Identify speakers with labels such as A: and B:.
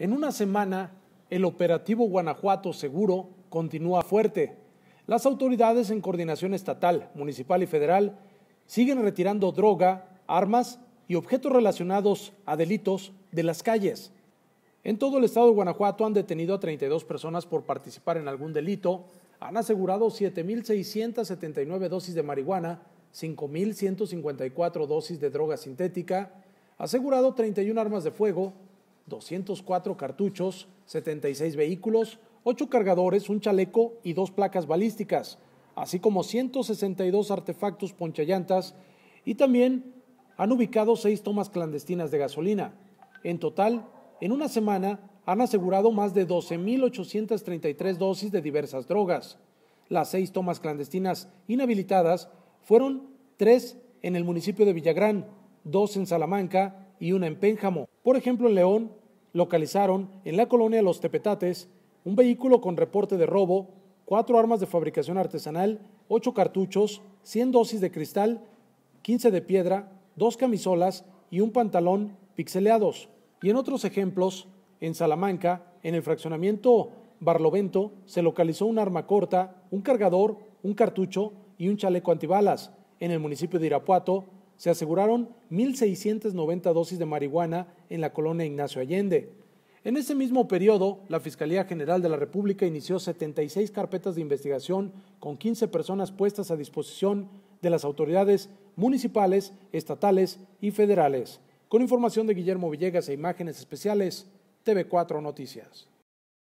A: En una semana, el operativo Guanajuato Seguro continúa fuerte. Las autoridades en coordinación estatal, municipal y federal siguen retirando droga, armas y objetos relacionados a delitos de las calles. En todo el estado de Guanajuato han detenido a 32 personas por participar en algún delito, han asegurado 7.679 dosis de marihuana, 5.154 dosis de droga sintética, asegurado 31 armas de fuego, 204 cartuchos, 76 vehículos, 8 cargadores, un chaleco y dos placas balísticas, así como 162 artefactos ponchallantas y también han ubicado seis tomas clandestinas de gasolina. En total, en una semana han asegurado más de 12.833 dosis de diversas drogas. Las seis tomas clandestinas inhabilitadas fueron tres en el municipio de Villagrán, dos en Salamanca y una en Pénjamo. Por ejemplo, en León localizaron en la colonia Los Tepetates un vehículo con reporte de robo, cuatro armas de fabricación artesanal, ocho cartuchos, 100 dosis de cristal, 15 de piedra, dos camisolas y un pantalón pixeleados. Y en otros ejemplos, en Salamanca, en el fraccionamiento Barlovento, se localizó un arma corta, un cargador, un cartucho y un chaleco antibalas. En el municipio de Irapuato, se aseguraron 1.690 dosis de marihuana en la colonia Ignacio Allende. En ese mismo periodo, la Fiscalía General de la República inició 76 carpetas de investigación con 15 personas puestas a disposición de las autoridades municipales, estatales y federales. Con información de Guillermo Villegas e imágenes especiales, TV4 Noticias.